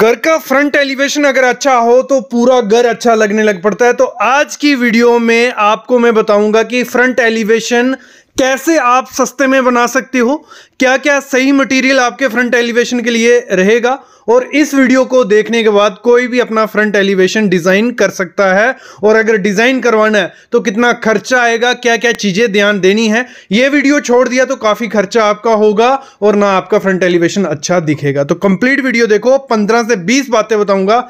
घर का front elevation अगर अच्छा हो तो पूरा घर अच्छा लगने लग पड़ता है तो आज की वीडियो में आपको मैं बताऊंगा कि फ्रंट एलिवेशन कैसे आप सस्ते में बना सकते हो क्या क्या सही मटेरियल आपके फ्रंट एलिवेशन के लिए रहेगा और इस वीडियो को देखने के बाद कोई भी अपना फ्रंट एलिवेशन डिज़ाइन कर सकता है और अगर डिज़ाइन करवाना है तो कितना खर्चा आएगा क्या क्या चीज़ें ध्यान देनी है यह वीडियो छोड़ दिया तो काफ़ी खर्चा आपका होगा और ना आपका फ्रंट एलिवेशन अच्छा दिखेगा तो कंप्लीट वीडियो देखो पंद्रह से बीस बातें बताऊंगा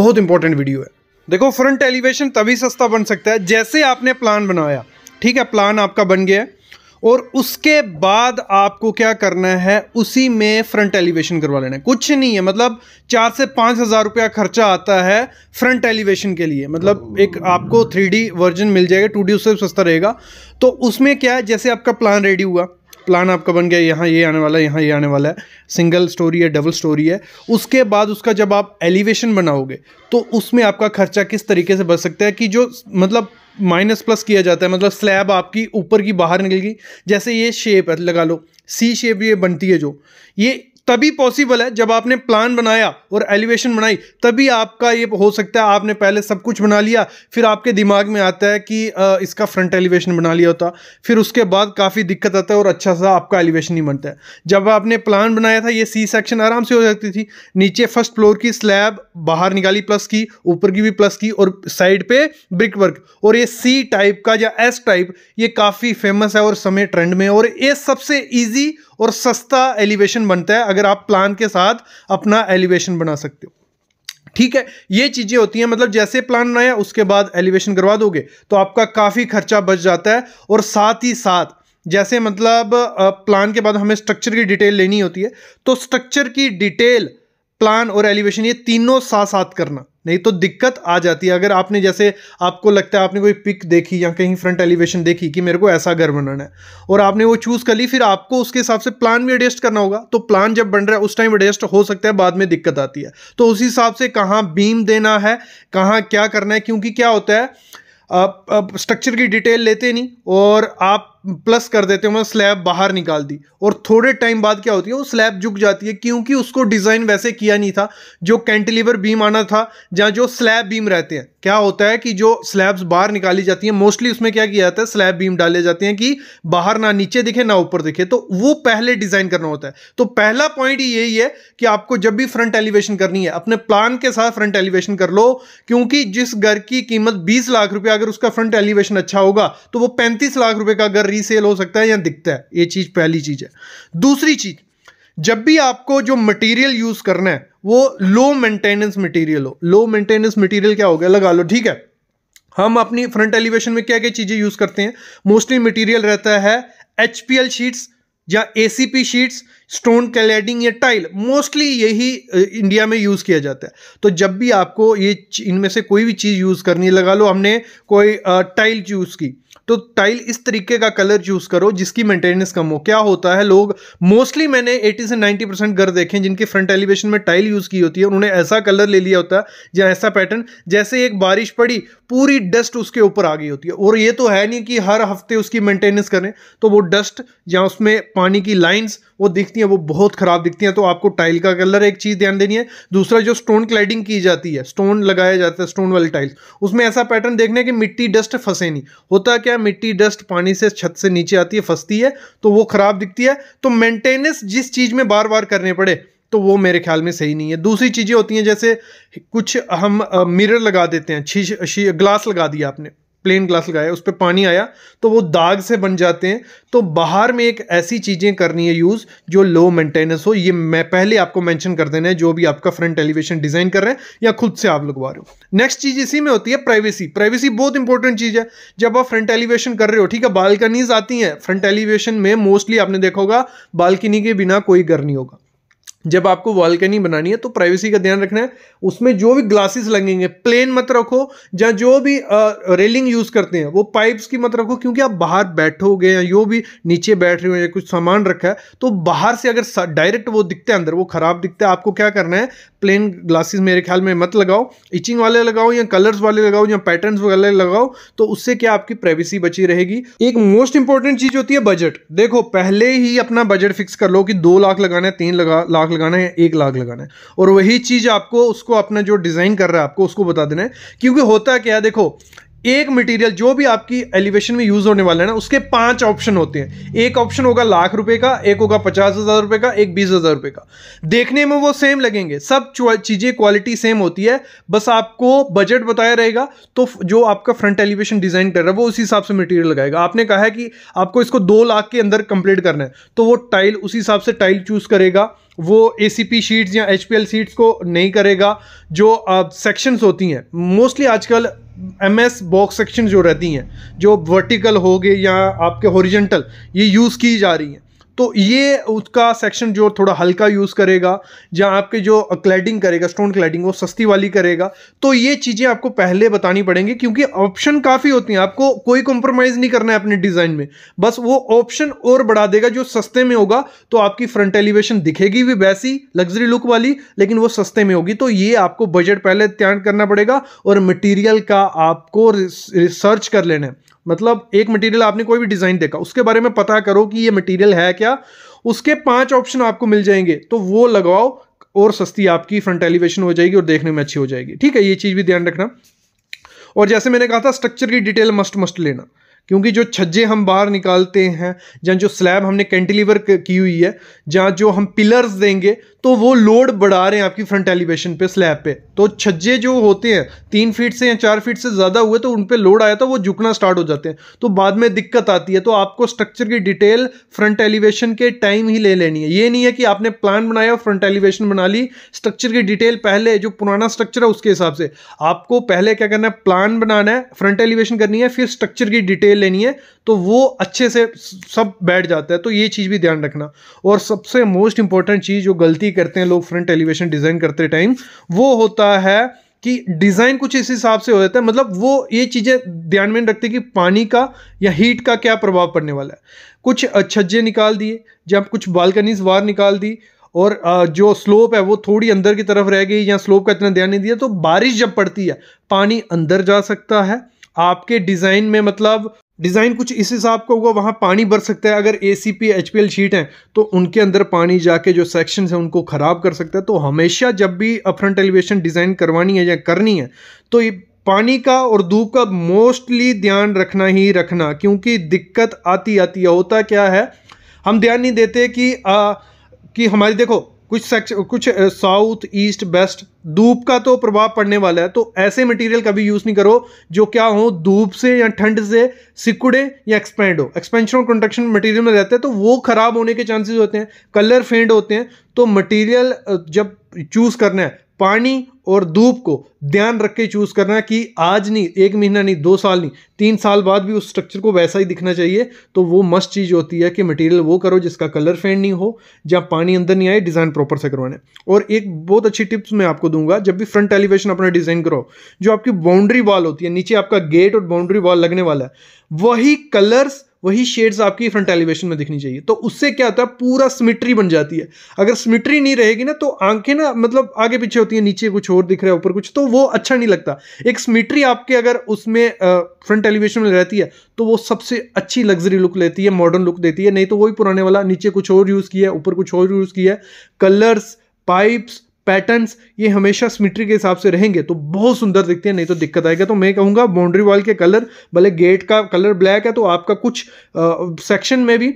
बहुत इंपॉर्टेंट वीडियो है देखो फ्रंट एलिवेशन तभी सस्ता बन सकता है जैसे आपने प्लान बनाया ठीक है प्लान आपका बन गया और उसके बाद आपको क्या करना है उसी में फ्रंट एलिवेशन करवा लेना है कुछ नहीं है मतलब चार से पाँच हज़ार रुपया खर्चा आता है फ्रंट एलिवेशन के लिए मतलब एक आपको थ्री वर्जन मिल जाएगा टू डी उससे सस्ता रहेगा तो उसमें क्या है जैसे आपका प्लान रेडी हुआ प्लान आपका बन गया यहाँ ये आने वाला है यहाँ ये आने वाला है सिंगल स्टोरी है डबल स्टोरी है उसके बाद उसका जब आप एलिवेशन बनाओगे तो उसमें आपका खर्चा किस तरीके से बच सकता है कि जो मतलब माइनस प्लस किया जाता है मतलब स्लैब आपकी ऊपर की बाहर निकल गई जैसे ये शेप है लगा लो सी शेप ये बनती है जो ये तभी पॉसिबल है जब आपने प्लान बनाया और एलिवेशन बनाई तभी आपका ये हो सकता है आपने पहले सब कुछ बना लिया फिर आपके दिमाग में आता है कि इसका फ्रंट एलिवेशन बना लिया होता फिर उसके बाद काफ़ी दिक्कत आता है और अच्छा सा आपका एलिवेशन नहीं बनता है जब आपने प्लान बनाया था ये सी सेक्शन आराम से हो सकती थी नीचे फर्स्ट फ्लोर की स्लैब बाहर निकाली प्लस की ऊपर की भी प्लस की और साइड पर ब्रिक वर्क और ये सी टाइप का या एस टाइप ये काफ़ी फेमस है और समय ट्रेंड में और ये सबसे ईजी और सस्ता एलिवेशन बनता है अगर आप प्लान के साथ अपना एलिवेशन बना सकते हो ठीक है ये चीज़ें होती हैं मतलब जैसे प्लान बनाया उसके बाद एलिवेशन करवा दोगे तो आपका काफ़ी खर्चा बच जाता है और साथ ही साथ जैसे मतलब प्लान के बाद हमें स्ट्रक्चर की डिटेल लेनी होती है तो स्ट्रक्चर की डिटेल प्लान और एलिवेशन ये तीनों साथ साथ करना नहीं तो दिक्कत आ जाती है अगर आपने जैसे आपको लगता है आपने कोई पिक देखी या कहीं फ्रंट एलिवेशन देखी कि मेरे को ऐसा घर बनाना है और आपने वो चूज़ कर ली फिर आपको उसके हिसाब से प्लान भी एडजस्ट करना होगा तो प्लान जब बन रहा है उस टाइम एडजस्ट हो सकता है बाद में दिक्कत आती है तो उस हिसाब से कहाँ बीम देना है कहाँ क्या करना है क्योंकि क्या होता है स्ट्रक्चर की डिटेल लेते नहीं और आप प्लस कर देते हैं मतलब स्लैब बाहर निकाल दी और थोड़े टाइम बाद क्या होती है वो स्लैब झुक जाती है क्योंकि उसको डिज़ाइन वैसे किया नहीं था जो कैंटिलीवर बीम आना था जहाँ जो स्लैब बीम रहते हैं क्या होता है कि जो स्लैब्स बाहर निकाली जाती हैं मोस्टली उसमें क्या किया जाता है स्लैब बीम डाले जाते हैं कि बाहर ना नीचे दिखे ना ऊपर दिखे तो वो पहले डिज़ाइन करना होता है तो पहला पॉइंट यही है कि आपको जब भी फ्रंट एलिवेशन करनी है अपने प्लान के साथ फ्रंट एलिवेशन कर लो क्योंकि जिस घर की कीमत बीस लाख रुपये अगर उसका फ्रंट एलिवेशन अच्छा होगा तो वो पैंतीस लाख रुपये का घर रीसेल हो सकता है या दिखता है ये चीज़ पहली चीज़ है दूसरी चीज़ जब भी आपको जो मटेरियल यूज़ करना है वो लो मेंटेनेंस मटेरियल हो लो मेंटेनेंस मटेरियल क्या हो गया लगा लो ठीक है हम अपनी फ्रंट एलिवेशन में क्या क्या चीज़ें यूज़ करते हैं मोस्टली मटेरियल रहता है एच शीट्स या ए शीट्स स्टोन कैलेडिंग या टाइल मोस्टली यही इंडिया में यूज़ किया जाता है तो जब भी आपको ये इनमें से कोई भी चीज़ यूज़ करनी लगा लो हमने कोई टाइल चूज़ की तो टाइल इस तरीके का कलर चूज़ करो जिसकी मेंटेनेंस कम हो क्या होता है लोग मोस्टली मैंने 80 से 90 परसेंट घर देखे हैं जिनके फ्रंट एलिवेशन में टाइल यूज़ की होती है उन्होंने ऐसा कलर ले लिया होता है या ऐसा पैटर्न जैसे एक बारिश पड़ी पूरी डस्ट उसके ऊपर आ गई होती है और ये तो है नहीं कि हर हफ्ते उसकी मेंटेनेंस करें तो वो डस्ट या उसमें पानी की लाइन्स वो दिख दिखती हैं वो बहुत ख़राब दिखती हैं तो आपको टाइल का कलर एक चीज़ ध्यान देनी है दूसरा जो स्टोन क्लाइडिंग की जाती है स्टोन लगाया जाता है स्टोन वाली टाइल्स उसमें ऐसा पैटर्न देखना है कि मिट्टी डस्ट फंसे नहीं होता क्या मिट्टी डस्ट पानी से छत से नीचे आती है फंसती है तो वो ख़राब दिखती है तो मेंटेनेंस जिस चीज़ में बार बार करने पड़े तो वो मेरे ख्याल में सही नहीं है दूसरी चीज़ें होती हैं जैसे कुछ हम मिरर लगा देते हैं ग्लास लगा दिया आपने प्लेन ग्लास लगाया उस पर पानी आया तो वो दाग से बन जाते हैं तो बाहर में एक ऐसी चीज़ें करनी है यूज़ जो लो मेंटेनेंस हो ये मैं पहले आपको मेंशन कर देना है जो भी आपका फ्रंट एलिवेशन डिज़ाइन कर रहे हैं या खुद से आप लगवा रहे हो नेक्स्ट चीज़ इसी में होती है प्राइवेसी प्राइवेसी बहुत इंपॉर्टेंट चीज़ है जब आप फ्रंट एलिवेशन कर रहे हो ठीक है बालकनीज आती हैं फ्रंट एलिवेशन में मोस्टली आपने देखा होगा बालकनी के बिना कोई घर नहीं होगा जब आपको बालकनी बनानी है तो प्राइवेसी का ध्यान रखना है उसमें जो भी ग्लासेस लगेंगे प्लेन मत रखो या जो भी रेलिंग यूज़ करते हैं वो पाइप्स की मत रखो क्योंकि आप बाहर बैठोगे या जो भी नीचे बैठ रहे हो या कुछ सामान रखा है तो बाहर से अगर डायरेक्ट वो दिखते हैं अंदर वो ख़राब दिखते हैं आपको क्या करना है प्लेन ग्लासेस मेरे ख्याल में मत लगाओ इचिंग वाले लगाओ या कलर्स वाले लगाओ या पैटर्न वगैरह लगाओ तो उससे क्या आपकी प्राइवेसी बची रहेगी एक मोस्ट इंपॉर्टेंट चीज़ होती है बजट देखो पहले ही अपना बजट फिक्स कर लो कि दो लाख लगाना है तीन लाख लगाना है एक लाख लगाना है और वही चीज़ आपको उसको अपना जो डिज़ाइन कर रहा है आपको उसको बता देना है क्योंकि होता क्या है देखो एक मटेरियल जो भी आपकी एलिवेशन में यूज होने वाला है ना उसके पांच ऑप्शन होते हैं एक ऑप्शन होगा लाख रुपए का एक होगा पचास हजार रुपए का एक बीस हजार रुपए का देखने में वो सेम लगेंगे सब चीजें क्वालिटी सेम होती है बस आपको बजट बताया रहेगा तो जो आपका फ्रंट एलिवेशन डिजाइन कर रहा है वो उसी हिसाब से मटीरियल लगाएगा आपने कहा है कि आपको इसको दो लाख के अंदर कंप्लीट करना है तो वो टाइल उसी हिसाब से टाइल चूज करेगा वो ए शीट्स या एच शीट्स को नहीं करेगा जो सेक्शंस होती हैं मोस्टली आजकल एम एस बॉक्स सेक्शन जो रहती हैं जो वर्टिकल हो गए या आपके हॉरिजेंटल ये यूज़ की जा रही हैं तो ये उसका सेक्शन जो थोड़ा हल्का यूज़ करेगा या आपके जो क्लैडिंग करेगा स्टोन क्लैडिंग वो सस्ती वाली करेगा तो ये चीज़ें आपको पहले बतानी पड़ेंगी क्योंकि ऑप्शन काफ़ी होती हैं आपको कोई कॉम्प्रोमाइज़ नहीं करना है अपने डिज़ाइन में बस वो ऑप्शन और बढ़ा देगा जो सस्ते में होगा तो आपकी फ्रंट एलिवेशन दिखेगी भी वैसी लग्जरी लुक वाली लेकिन वो सस्ते में होगी तो ये आपको बजट पहले त्याग करना पड़ेगा और मटीरियल का आपको रिसर्च कर लेना है मतलब एक मटेरियल आपने कोई भी डिज़ाइन देखा उसके बारे में पता करो कि ये मटेरियल है क्या उसके पांच ऑप्शन आपको मिल जाएंगे तो वो लगाओ और सस्ती आपकी फ्रंट एलिवेशन हो जाएगी और देखने में अच्छी हो जाएगी ठीक है ये चीज़ भी ध्यान रखना और जैसे मैंने कहा था स्ट्रक्चर की डिटेल मस्ट मस्ट लेना क्योंकि जो छज्जे हम बाहर निकालते हैं जहाँ जो स्लैब हमने कैंटिलीवर की हुई है जहाँ जो हम पिलर्स देंगे तो वो लोड बढ़ा रहे हैं आपकी फ्रंट एलिवेशन पे स्लैब पे तो छज्जे जो होते हैं तीन फीट से या चार फीट से ज़्यादा हुए तो उन पर लोड आया था वो झुकना स्टार्ट हो जाते हैं तो बाद में दिक्कत आती है तो आपको स्ट्रक्चर की डिटेल फ्रंट एलिवेशन के टाइम ही ले लेनी है ये नहीं है कि आपने प्लान बनाया फ्रंट एलिवेशन बना ली स्ट्रक्चर की डिटेल पहले जो पुराना स्ट्रक्चर है उसके हिसाब से आपको पहले क्या करना है प्लान बनाना है फ्रंट एलिवेशन करनी है फिर स्ट्रक्चर की डिटेल लेनी है तो वो अच्छे से सब बैठ जाता है तो ये चीज़ भी ध्यान रखना और सबसे मोस्ट इंपॉर्टेंट चीज़ जो गलती गलती करते हैं लोग फ्रंट एलिवेशन डिज़ाइन करते टाइम वो होता है कि डिज़ाइन कुछ इस हिसाब से हो जाता है मतलब वो ये चीज़ें ध्यान में रखते हैं कि पानी का या हीट का क्या प्रभाव पड़ने वाला है कुछ छज्जे निकाल दिए जब कुछ बालकनीज बाहर निकाल दी और जो स्लोप है वो थोड़ी अंदर की तरफ रह गई या स्लोप का इतना ध्यान नहीं दिया तो बारिश जब पड़ती है पानी अंदर जा सकता है आपके डिज़ाइन में मतलब डिज़ाइन कुछ इस हिसाब का होगा वहाँ पानी भर सकता है अगर A C P H P L sheet हैं तो उनके अंदर पानी जाके जो सेक्शन हैं उनको ख़राब कर सकता है तो हमेशा जब भी अपफ्रंट एलिवेशन डिज़ाइन करवानी है या करनी है तो ये पानी का और धूप का मोस्टली ध्यान रखना ही रखना क्योंकि दिक्कत आती आती है होता क्या है हम ध्यान नहीं देते कि आ, कि हमारी देखो कुछ सेक्श कुछ साउथ ईस्ट वेस्ट धूप का तो प्रभाव पड़ने वाला है तो ऐसे मटेरियल कभी यूज़ नहीं करो जो क्या हो धूप से या ठंड से सिकुड़े या एक्सपेंड हो एक्सपेंशन और कंडक्शन मटेरियल में रहते हैं तो वो ख़राब होने के चांसेस होते हैं कलर फेंड होते हैं तो मटेरियल uh, जब चूज़ करना है पानी और धूप को ध्यान रख के चूज़ करना कि आज नहीं एक महीना नहीं दो साल नहीं तीन साल बाद भी उस स्ट्रक्चर को वैसा ही दिखना चाहिए तो वो मस्त चीज़ होती है कि मटेरियल वो करो जिसका कलर फेंड नहीं हो जहाँ पानी अंदर नहीं आए डिज़ाइन प्रॉपर से करवाने और एक बहुत अच्छी टिप्स मैं आपको दूंगा जब भी फ्रंट एलिवेशन अपना डिज़ाइन करो जो आपकी बाउंड्री वॉल होती है नीचे आपका गेट और बाउंड्री वॉल लगने वाला है वही कलर्स वही शेड्स आपकी फ्रंट एलिवेशन में दिखनी चाहिए तो उससे क्या होता है पूरा सिमिट्री बन जाती है अगर सिमिट्री नहीं रहेगी ना तो आंखें ना मतलब आगे पीछे होती है नीचे कुछ और दिख रहा है ऊपर कुछ तो वो अच्छा नहीं लगता एक सिमिट्री आपके अगर उसमें फ्रंट एलिवेशन में रहती है तो वो सबसे अच्छी लग्जरी लुक लेती है मॉडर्न लुक देती है नहीं तो वही पुराने वाला नीचे कुछ और यूज़ किया है ऊपर कुछ और यूज़ किया है कलर्स पाइप्स पैटर्न्स ये हमेशा स्मिट्री के हिसाब से रहेंगे तो बहुत सुंदर दिखते हैं नहीं तो दिक्कत आएगा तो मैं कहूँगा बाउंड्री वॉल के कलर भले गेट का कलर ब्लैक है तो आपका कुछ सेक्शन में भी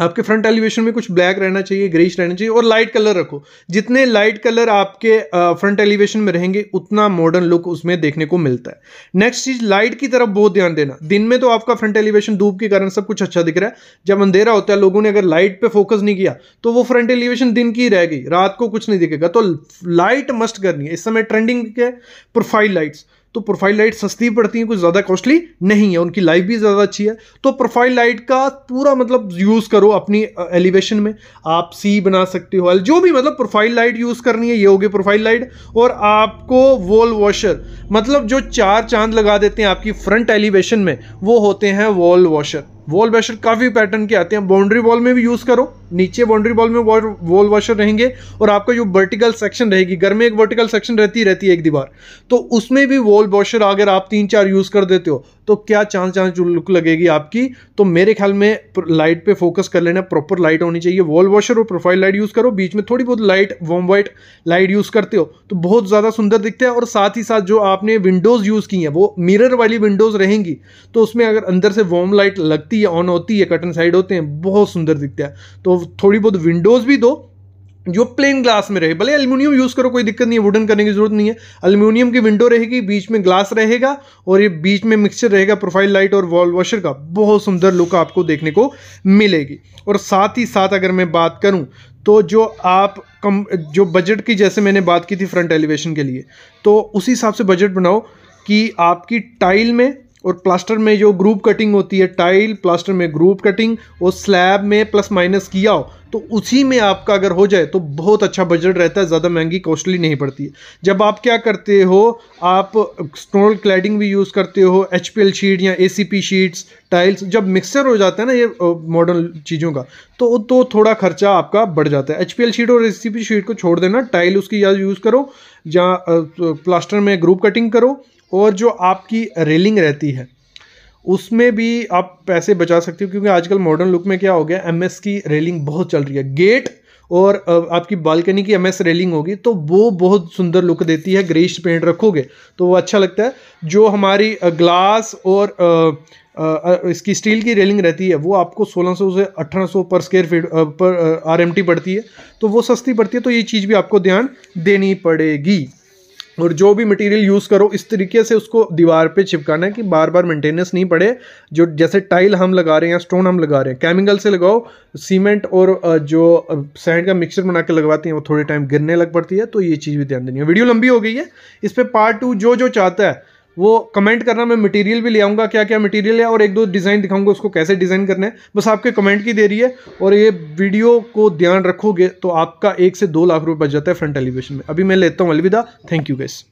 आपके फ्रंट एलिवेशन में कुछ ब्लैक रहना चाहिए ग्रेश रहना चाहिए और लाइट कलर रखो जितने लाइट कलर आपके फ्रंट एलिवेशन में रहेंगे उतना मॉडर्न लुक उसमें देखने को मिलता है नेक्स्ट चीज लाइट की तरफ बहुत ध्यान देना दिन में तो आपका फ्रंट एलिवेशन धूप के कारण सब कुछ अच्छा दिख रहा है जब अंधेरा होता है लोगों ने अगर लाइट पर फोकस नहीं किया तो वो फ्रंट एलिवेशन दिन की रह गई रात को कुछ नहीं दिखेगा तो लाइट मस्ट करनी है इस समय ट्रेंडिंग है प्रोफाइल लाइट्स तो प्रोफाइल लाइट सस्ती पड़ती हैं कुछ ज़्यादा कॉस्टली नहीं है उनकी लाइफ भी ज़्यादा अच्छी है तो प्रोफाइल लाइट का पूरा मतलब यूज़ करो अपनी एलिवेशन में आप सी बना सकते हो जो भी मतलब प्रोफाइल लाइट यूज़ करनी है ये होगी प्रोफाइल लाइट और आपको वॉल वॉशर मतलब जो चार चांद लगा देते हैं आपकी फ्रंट एलिवेशन में वो होते हैं वॉल वॉशर वॉल वॉशर काफ़ी पैटर्न के आते हैं बाउंड्री वॉल में भी यूज़ करो नीचे बाउंड्री वॉल में वॉल वॉशर रहेंगे और आपका जो वर्टिकल सेक्शन रहेगी घर में एक वर्टिकल सेक्शन रहती रहती है एक दीवार तो उसमें भी वॉल वॉशर अगर आप तीन चार यूज़ कर देते हो तो क्या चांस चांस लुक लगेगी आपकी तो मेरे ख्याल में लाइट पे फोकस कर लेना प्रॉपर लाइट होनी चाहिए वॉल वॉशर और प्रोफाइल लाइट यूज़ करो बीच में थोड़ी बहुत light warm white light use करते हो तो बहुत ज़्यादा सुंदर दिखते हैं और साथ ही साथ जो आपने विंडोज़ यूज़ की हैं वो मिरर वाली विंडोज़ रहेंगी तो उसमें अगर अंदर से वॉम लाइट लगती होती है ऑन होती है कटन साइड होते हैं बहुत सुंदर दिखता है तो थोड़ी बहुत विंडोज़ भी दो जो प्लेन ग्लास में रहे भले एल्यूमिनियम यूज़ करो कोई दिक्कत नहीं है वुडन करने की जरूरत नहीं है एल्यूमिनियम की विंडो रहेगी बीच में ग्लास रहेगा और ये बीच में मिक्सचर रहेगा प्रोफाइल लाइट और वॉल वॉशर का बहुत सुंदर लुक आपको देखने को मिलेगी और साथ ही साथ अगर मैं बात करूँ तो जो आप कम जो बजट की जैसे मैंने बात की थी फ्रंट एलिवेशन के लिए तो उसी हिसाब से बजट बनाओ कि आपकी टाइल में और प्लास्टर में जो ग्रुप कटिंग होती है टाइल प्लास्टर में ग्रुप कटिंग और स्लैब में प्लस माइनस किया हो तो उसी में आपका अगर हो जाए तो बहुत अच्छा बजट रहता है ज़्यादा महंगी कॉस्टली नहीं पड़ती है जब आप क्या करते हो आप स्टोल क्लैडिंग भी यूज़ करते हो एच शीट या ए शीट्स टाइल्स जब मिक्सर हो जाता है ना ये मॉडर्न चीज़ों का तो तो थोड़ा खर्चा आपका बढ़ जाता है एच शीट और ए शीट को छोड़ देना टाइल उसकी या यूज़ करो या प्लास्टर में ग्रुप कटिंग करो और जो आपकी रेलिंग रहती है उसमें भी आप पैसे बचा सकते हो क्योंकि आजकल मॉडर्न लुक में क्या हो गया एमएस की रेलिंग बहुत चल रही है गेट और आपकी बालकनी की एमएस रेलिंग होगी तो वो बहुत सुंदर लुक देती है ग्रेस पेंट रखोगे तो वो अच्छा लगता है जो हमारी ग्लास और इसकी स्टील की रेलिंग रहती है वो आपको 1600 से 1800 पर स्क्वायर फीट पर आरएमटी पड़ती है तो वो सस्ती पड़ती है तो ये चीज़ भी आपको ध्यान देनी पड़ेगी और जो भी मटेरियल यूज़ करो इस तरीके से उसको दीवार पे चिपकाना है कि बार बार मेंटेनेंस नहीं पड़े जो जैसे टाइल हम लगा रहे हैं या स्टोन हम लगा रहे हैं केमिकल से लगाओ सीमेंट और जो सैंड का मिक्सचर बना के लगवाते हैं वो थोड़े टाइम गिरने लग पड़ती है तो ये चीज़ भी ध्यान देनी है वीडियो लंबी हो गई है इस पर पार्ट टू जो जो चाहता है वो कमेंट करना मैं मटेरियल भी ले आऊँगा क्या क्या मटेरियल है और एक दो डिज़ाइन दिखाऊंगा उसको कैसे डिज़ाइन करना है बस आपके कमेंट की दे रही है और ये वीडियो को ध्यान रखोगे तो आपका एक से दो लाख रुपये बच जाता है फ्रंट एलिवेशन में अभी मैं लेता हूँ अलविदा थैंक यू गैस